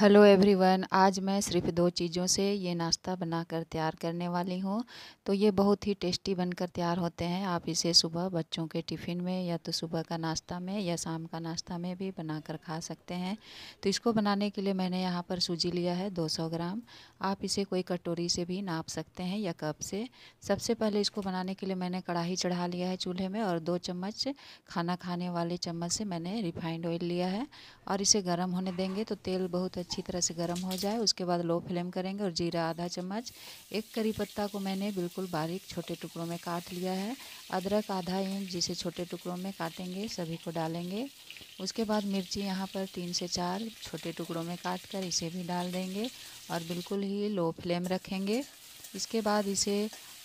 hello everyone आज मैं सिर्फ दो चीज़ों से ये नाश्ता बनाकर तैयार करने वाली हूँ तो ये बहुत ही टेस्टी बनकर तैयार होते हैं आप इसे सुबह बच्चों के टिफ़िन में या तो सुबह का नाश्ता में या शाम का नाश्ता में भी बनाकर खा सकते हैं तो इसको बनाने के लिए मैंने यहाँ पर सूजी लिया है 200 ग्राम आप इसे कोई कटोरी से भी नाप सकते हैं या कप से सबसे पहले इसको बनाने के लिए मैंने कढ़ाई चढ़ा लिया है चूल्हे में और दो चम्मच खाना खाने वाले चम्मच से मैंने रिफाइंड ऑयल लिया है और इसे गर्म होने देंगे तो तेल बहुत अच्छी तरह से गर्म हो जाए उसके बाद लो फ्लेम करेंगे और जीरा आधा चम्मच एक करी पत्ता को मैंने बिल्कुल बारीक छोटे टुकड़ों में काट लिया है अदरक आधा इंच जिसे छोटे टुकड़ों में काटेंगे सभी को डालेंगे उसके बाद मिर्ची यहाँ पर तीन से चार छोटे टुकड़ों में काट कर इसे भी डाल देंगे और बिल्कुल ही लो फ्लेम रखेंगे इसके बाद इसे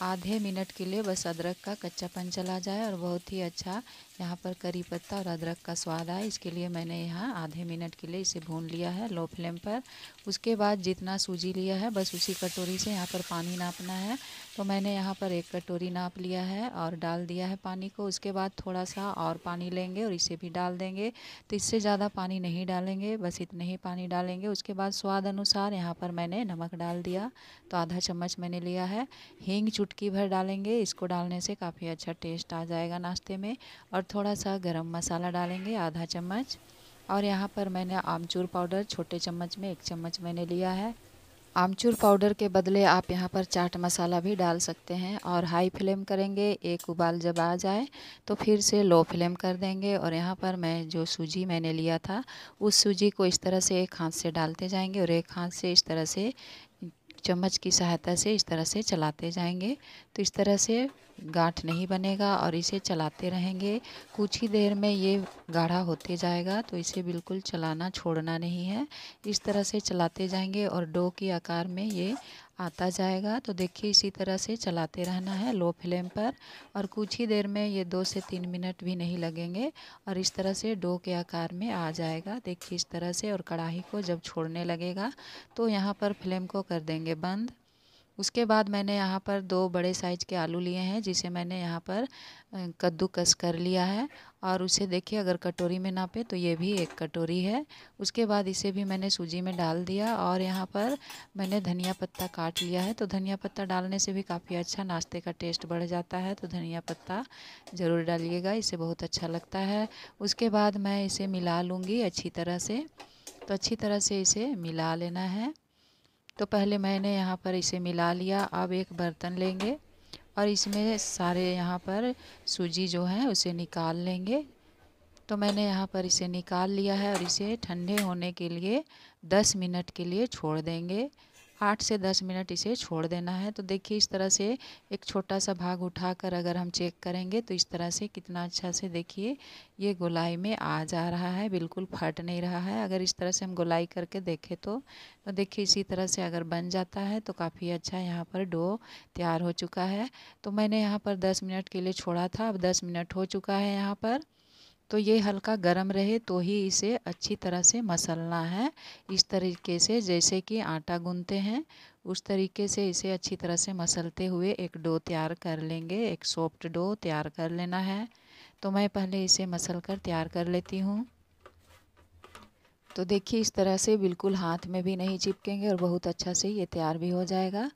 आधे मिनट के लिए बस अदरक का कच्चापन चला जाए और बहुत ही अच्छा यहाँ पर करी पत्ता और अदरक का स्वाद आए इसके लिए मैंने यहाँ आधे मिनट के लिए इसे भून लिया है लो फ्लेम पर उसके बाद जितना सूजी लिया है बस उसी कटोरी से यहाँ पर पानी नापना है तो मैंने यहाँ पर एक कटोरी नाप लिया है और डाल दिया है पानी को उसके बाद थोड़ा सा और पानी लेंगे और इसे भी डाल देंगे तो इससे ज़्यादा पानी नहीं डालेंगे बस इतने ही पानी डालेंगे उसके बाद स्वाद अनुसार यहाँ पर मैंने नमक डाल दिया तो आधा चम्मच मैंने लिया है हींग चुटकी भर डालेंगे इसको डालने से काफ़ी अच्छा टेस्ट आ जाएगा नाश्ते में और थोड़ा सा गरम मसाला डालेंगे आधा चम्मच और यहाँ पर मैंने आमचूर पाउडर छोटे चम्मच में एक चम्मच मैंने लिया है आमचूर पाउडर के बदले आप यहाँ पर चाट मसाला भी डाल सकते हैं और हाई फ्लेम करेंगे एक उबाल जब आ जाए तो फिर से लो फ्लेम कर देंगे और यहाँ पर मैं जो सूजी मैंने लिया था उस सूजी को इस तरह से एक हाथ से डालते जाएंगे और एक हाथ से इस तरह से चम्मच की सहायता से इस तरह से चलाते जाएंगे तो इस तरह से गांठ नहीं बनेगा और इसे चलाते रहेंगे कुछ ही देर में ये गाढ़ा होते जाएगा तो इसे बिल्कुल चलाना छोड़ना नहीं है इस तरह से चलाते जाएंगे और डो के आकार में ये आता जाएगा तो देखिए इसी तरह से चलाते रहना है लो फ्लेम पर और कुछ ही देर में ये दो से तीन मिनट भी नहीं लगेंगे और इस तरह से डो के आकार में आ जाएगा देखिए इस तरह से और कढ़ाई को जब छोड़ने लगेगा तो यहाँ पर फ्लेम को कर देंगे बंद उसके बाद मैंने यहाँ पर दो बड़े साइज के आलू लिए हैं जिसे मैंने यहाँ पर कद्दूकस कर लिया है और उसे देखिए अगर कटोरी में नापे तो ये भी एक कटोरी है उसके बाद इसे भी मैंने सूजी में डाल दिया और यहाँ पर मैंने धनिया पत्ता काट लिया है तो धनिया पत्ता डालने से भी काफ़ी अच्छा नाश्ते का टेस्ट बढ़ जाता है तो धनिया पत्ता ज़रूर डालिएगा इसे बहुत अच्छा लगता है उसके बाद मैं इसे मिला लूँगी अच्छी तरह से तो अच्छी तरह से इसे मिला लेना है तो पहले मैंने यहाँ पर इसे मिला लिया अब एक बर्तन लेंगे और इसमें सारे यहाँ पर सूजी जो है उसे निकाल लेंगे तो मैंने यहाँ पर इसे निकाल लिया है और इसे ठंडे होने के लिए 10 मिनट के लिए छोड़ देंगे आठ से दस मिनट इसे छोड़ देना है तो देखिए इस तरह से एक छोटा सा भाग उठाकर अगर हम चेक करेंगे तो इस तरह से कितना अच्छा से देखिए ये गोलाई में आ जा रहा है बिल्कुल फट नहीं रहा है अगर इस तरह से हम गोलाई करके देखें तो, तो देखिए इसी तरह से अगर बन जाता है तो काफ़ी अच्छा यहाँ पर डो तैयार हो चुका है तो मैंने यहाँ पर दस मिनट के लिए छोड़ा था अब दस मिनट हो चुका है यहाँ पर तो ये हल्का गर्म रहे तो ही इसे अच्छी तरह से मसलना है इस तरीके से जैसे कि आटा गूंथते हैं उस तरीके से इसे अच्छी तरह से मसलते हुए एक डो तैयार कर लेंगे एक सॉफ्ट डो तैयार कर लेना है तो मैं पहले इसे मसल कर तैयार कर लेती हूँ तो देखिए इस तरह से बिल्कुल हाथ में भी नहीं चिपकेंगे और बहुत अच्छा से ये तैयार भी हो जाएगा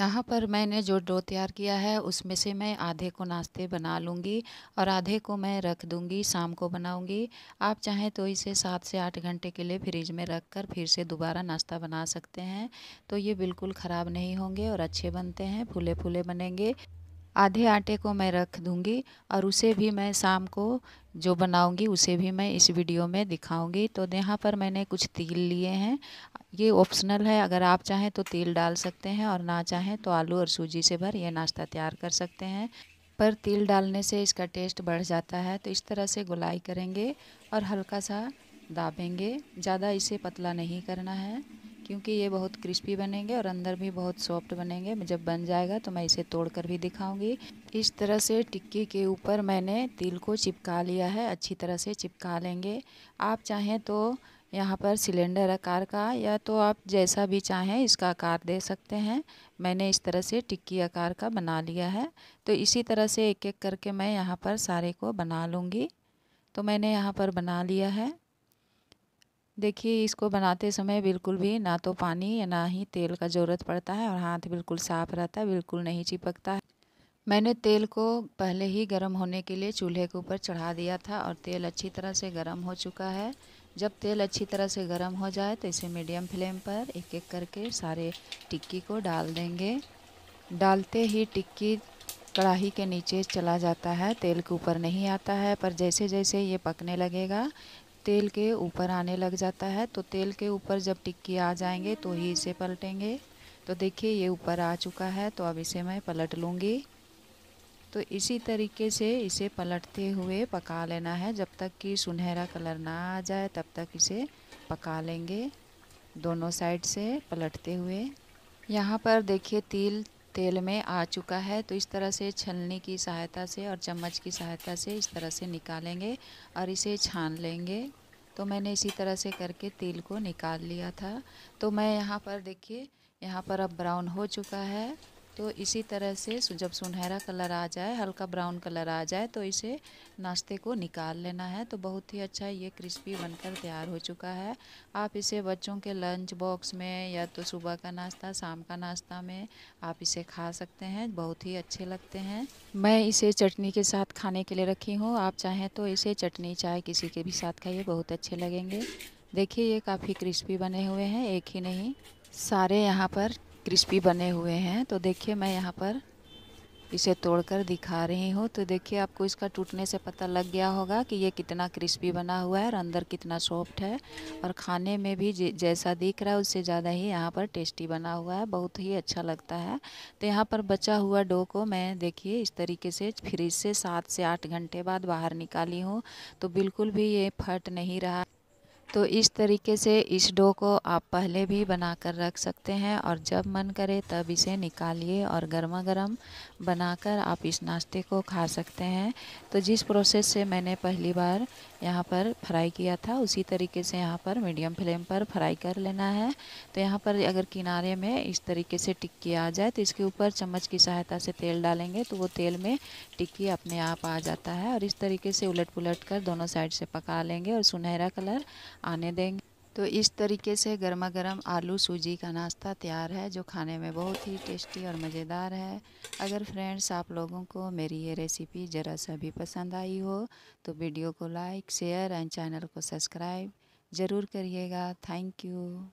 यहाँ पर मैंने जो डो तैयार किया है उसमें से मैं आधे को नाश्ते बना लूँगी और आधे को मैं रख दूँगी शाम को बनाऊँगी आप चाहें तो इसे सात से आठ घंटे के लिए फ्रिज में रख कर फिर से दोबारा नाश्ता बना सकते हैं तो ये बिल्कुल ख़राब नहीं होंगे और अच्छे बनते हैं फूले फूले बनेंगे आधे आटे को मैं रख दूँगी और उसे भी मैं शाम को जो बनाऊँगी उसे भी मैं इस वीडियो में दिखाऊँगी तो यहाँ पर मैंने कुछ तिल लिए हैं ये ऑप्शनल है अगर आप चाहें तो तिल डाल सकते हैं और ना चाहें तो आलू और सूजी से भर ये नाश्ता तैयार कर सकते हैं पर तिल डालने से इसका टेस्ट बढ़ जाता है तो इस तरह से गुलाई करेंगे और हल्का सा दाबेंगे ज़्यादा इसे पतला नहीं करना है क्योंकि ये बहुत क्रिस्पी बनेंगे और अंदर भी बहुत सॉफ्ट बनेंगे जब बन जाएगा तो मैं इसे तोड़कर भी दिखाऊंगी इस तरह से टिक्की के ऊपर मैंने तिल को चिपका लिया है अच्छी तरह से चिपका लेंगे आप चाहें तो यहाँ पर सिलेंडर आकार का या तो आप जैसा भी चाहें इसका आकार दे सकते हैं मैंने इस तरह से टिक्की आकार का बना लिया है तो इसी तरह से एक एक करके मैं यहाँ पर सारे को बना लूँगी तो मैंने यहाँ पर बना लिया है देखिए इसको बनाते समय बिल्कुल भी ना तो पानी या ना ही तेल का ज़रूरत पड़ता है और हाथ बिल्कुल साफ़ रहता है बिल्कुल नहीं चिपकता है मैंने तेल को पहले ही गर्म होने के लिए चूल्हे के ऊपर चढ़ा दिया था और तेल अच्छी तरह से गर्म हो चुका है जब तेल अच्छी तरह से गर्म हो जाए तो इसे मीडियम फ्लेम पर एक एक करके सारे टिक्की को डाल देंगे डालते ही टिक्की कढ़ाही के नीचे चला जाता है तेल के ऊपर नहीं आता है पर जैसे जैसे ये पकने लगेगा तेल के ऊपर आने लग जाता है तो तेल के ऊपर जब टिक्की आ जाएंगे तो ही इसे पलटेंगे तो देखिए ये ऊपर आ चुका है तो अब इसे मैं पलट लूँगी तो इसी तरीके से इसे पलटते हुए पका लेना है जब तक कि सुनहरा कलर ना आ जाए तब तक इसे पका लेंगे दोनों साइड से पलटते हुए यहाँ पर देखिए तिल तेल में आ चुका है तो इस तरह से छलनी की सहायता से और चम्मच की सहायता से इस तरह से निकालेंगे और इसे छान लेंगे तो मैंने इसी तरह से करके तिल को निकाल लिया था तो मैं यहाँ पर देखिए यहाँ पर अब ब्राउन हो चुका है तो इसी तरह से जब सुनहरा कलर आ जाए हल्का ब्राउन कलर आ जाए तो इसे नाश्ते को निकाल लेना है तो बहुत ही अच्छा ये क्रिस्पी बनकर तैयार हो चुका है आप इसे बच्चों के लंच बॉक्स में या तो सुबह का नाश्ता शाम का नाश्ता में आप इसे खा सकते हैं बहुत ही अच्छे लगते हैं मैं इसे चटनी के साथ खाने के लिए रखी हूँ आप चाहें तो इसे चटनी चाय किसी के भी साथ खाइए बहुत अच्छे लगेंगे देखिए ये काफ़ी क्रिस्पी बने हुए हैं एक ही नहीं सारे यहाँ पर क्रिस्पी बने हुए हैं तो देखिए मैं यहाँ पर इसे तोड़कर दिखा रही हूँ तो देखिए आपको इसका टूटने से पता लग गया होगा कि ये कितना क्रिस्पी बना हुआ है और अंदर कितना सॉफ्ट है और खाने में भी जैसा दिख रहा है उससे ज़्यादा ही यहाँ पर टेस्टी बना हुआ है बहुत ही अच्छा लगता है तो यहाँ पर बचा हुआ डो को मैं देखिए इस तरीके से फ्रिज से सात से आठ घंटे बाद बाहर निकाली हूँ तो बिल्कुल भी ये फट नहीं रहा तो इस तरीके से इस डो को आप पहले भी बना कर रख सकते हैं और जब मन करे तब इसे निकालिए और गर्मा गर्म बना कर आप इस नाश्ते को खा सकते हैं तो जिस प्रोसेस से मैंने पहली बार यहाँ पर फ्राई किया था उसी तरीके से यहाँ पर मीडियम फ्लेम पर फ्राई कर लेना है तो यहाँ पर अगर किनारे में इस तरीके से टिक्की आ जाए तो इसके ऊपर चम्मच की सहायता से तेल डालेंगे तो वो तेल में टिक्की अपने आप आ जाता है और इस तरीके से उलट पुलट कर दोनों साइड से पका लेंगे और सुनहरा कलर आने देंगे तो इस तरीके से गर्मा गर्म आलू सूजी का नाश्ता तैयार है जो खाने में बहुत ही टेस्टी और मज़ेदार है अगर फ्रेंड्स आप लोगों को मेरी ये रेसिपी ज़रा सा भी पसंद आई हो तो वीडियो को लाइक शेयर एंड चैनल को सब्सक्राइब ज़रूर करिएगा थैंक यू